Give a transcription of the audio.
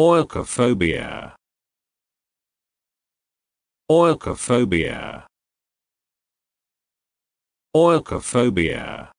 Oilcophobia. Oilcophobia. Oilcophobia.